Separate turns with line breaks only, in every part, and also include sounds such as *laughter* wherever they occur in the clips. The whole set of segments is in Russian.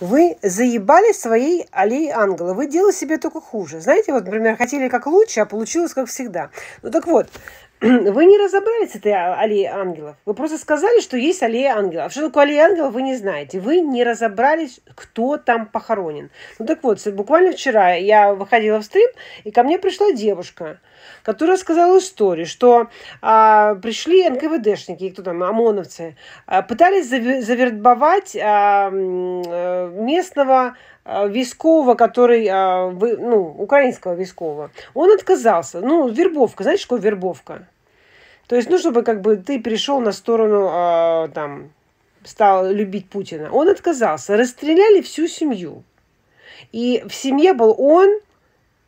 Вы заебали своей аллеей ангела. Вы делали себе только хуже. Знаете, вот, например, хотели как лучше, а получилось как всегда. Ну так вот, *clears throat* Вы не разобрались с этой а, аллеей ангелов. Вы просто сказали, что есть аллея ангелов. А Что такое аллея ангелов, вы не знаете. Вы не разобрались, кто там похоронен. Ну так вот, буквально вчера я выходила в стрим, и ко мне пришла девушка, которая сказала историю, что а, пришли НКВДшники, кто там, ОМОНовцы, а, пытались завербовать а, э, местного а, вискового, который, а, ну, украинского вискового, он отказался. Ну, вербовка, знаешь, что такое вербовка? То есть, ну, чтобы как бы ты перешел на сторону, э, там, стал любить Путина. Он отказался. Расстреляли всю семью. И в семье был он,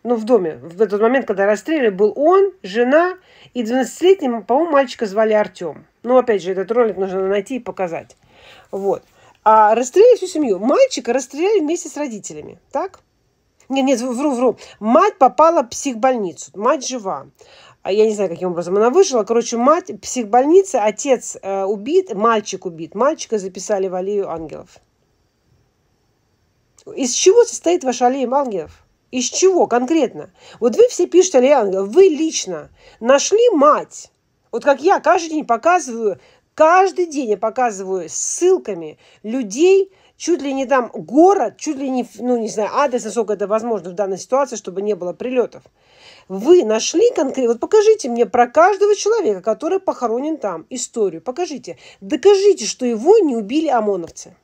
ну, в доме, в этот момент, когда расстреляли, был он, жена и 12-летний, по-моему, мальчика звали Артем. Ну, опять же, этот ролик нужно найти и показать. Вот. А расстреляли всю семью. Мальчика расстреляли вместе с родителями, так? Нет, нет, вру, вру. Мать попала в психбольницу. Мать жива. А я не знаю, каким образом она вышла, Короче, мать, психбольница, отец э, убит, мальчик убит. Мальчика записали в аллею ангелов. Из чего состоит ваша аллея ангелов? Из чего конкретно? Вот вы все пишете аллея ангелов. Вы лично нашли мать. Вот как я каждый день показываю Каждый день я показываю ссылками людей, чуть ли не там город, чуть ли не, ну, не знаю, адрес, насколько это возможно в данной ситуации, чтобы не было прилетов. Вы нашли конкретно, вот покажите мне про каждого человека, который похоронен там, историю, покажите. Докажите, что его не убили ОМОНовцы.